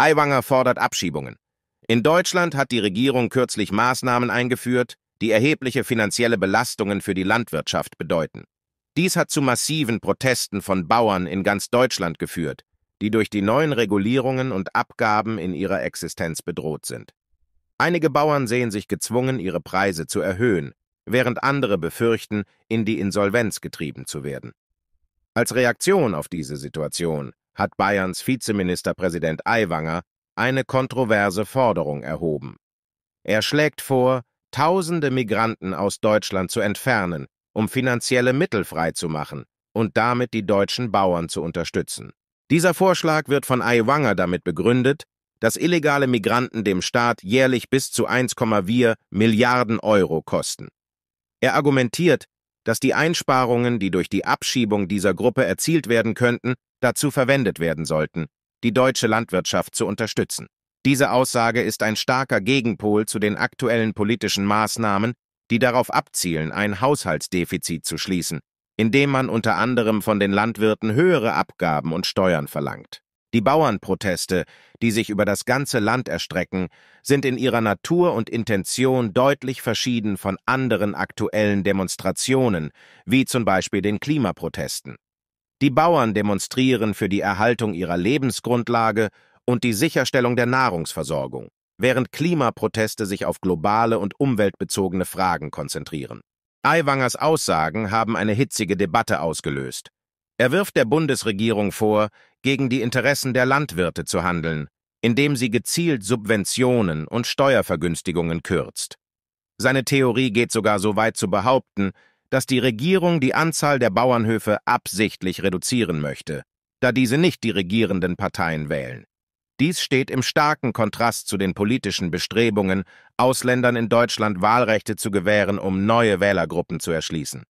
Aiwanger fordert Abschiebungen. In Deutschland hat die Regierung kürzlich Maßnahmen eingeführt, die erhebliche finanzielle Belastungen für die Landwirtschaft bedeuten. Dies hat zu massiven Protesten von Bauern in ganz Deutschland geführt, die durch die neuen Regulierungen und Abgaben in ihrer Existenz bedroht sind. Einige Bauern sehen sich gezwungen, ihre Preise zu erhöhen, während andere befürchten, in die Insolvenz getrieben zu werden. Als Reaktion auf diese Situation hat Bayerns Vizeministerpräsident Aiwanger eine kontroverse Forderung erhoben. Er schlägt vor, tausende Migranten aus Deutschland zu entfernen, um finanzielle Mittel freizumachen und damit die deutschen Bauern zu unterstützen. Dieser Vorschlag wird von Aiwanger damit begründet, dass illegale Migranten dem Staat jährlich bis zu 1,4 Milliarden Euro kosten. Er argumentiert, dass die Einsparungen, die durch die Abschiebung dieser Gruppe erzielt werden könnten, dazu verwendet werden sollten, die deutsche Landwirtschaft zu unterstützen. Diese Aussage ist ein starker Gegenpol zu den aktuellen politischen Maßnahmen, die darauf abzielen, ein Haushaltsdefizit zu schließen, indem man unter anderem von den Landwirten höhere Abgaben und Steuern verlangt. Die Bauernproteste, die sich über das ganze Land erstrecken, sind in ihrer Natur und Intention deutlich verschieden von anderen aktuellen Demonstrationen, wie zum Beispiel den Klimaprotesten. Die Bauern demonstrieren für die Erhaltung ihrer Lebensgrundlage und die Sicherstellung der Nahrungsversorgung, während Klimaproteste sich auf globale und umweltbezogene Fragen konzentrieren. Aiwangers Aussagen haben eine hitzige Debatte ausgelöst. Er wirft der Bundesregierung vor, gegen die Interessen der Landwirte zu handeln, indem sie gezielt Subventionen und Steuervergünstigungen kürzt. Seine Theorie geht sogar so weit zu behaupten, dass die Regierung die Anzahl der Bauernhöfe absichtlich reduzieren möchte, da diese nicht die regierenden Parteien wählen. Dies steht im starken Kontrast zu den politischen Bestrebungen, Ausländern in Deutschland Wahlrechte zu gewähren, um neue Wählergruppen zu erschließen.